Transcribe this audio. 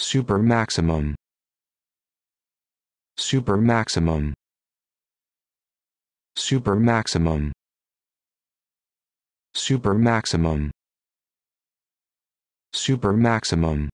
super maximum super maximum super maximum super maximum super maximum